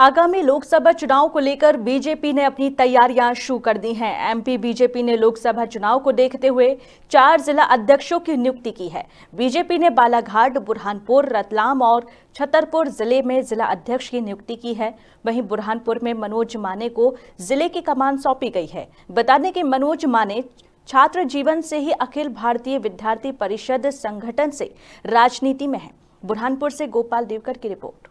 आगामी लोकसभा चुनाव को लेकर बीजेपी ने अपनी तैयारियां शुरू कर दी हैं एमपी बीजेपी ने लोकसभा चुनाव को देखते हुए चार जिला अध्यक्षों की नियुक्ति की है बीजेपी ने बालाघाट बुरहानपुर रतलाम और छतरपुर जिले में जिला अध्यक्ष की नियुक्ति की है वहीं बुरहानपुर में मनोज माने को जिले की कमान सौंपी गई है बताने की मनोज माने छात्र जीवन से ही अखिल भारतीय विद्यार्थी परिषद संगठन से राजनीति में है बुरहानपुर से गोपाल देवकर की रिपोर्ट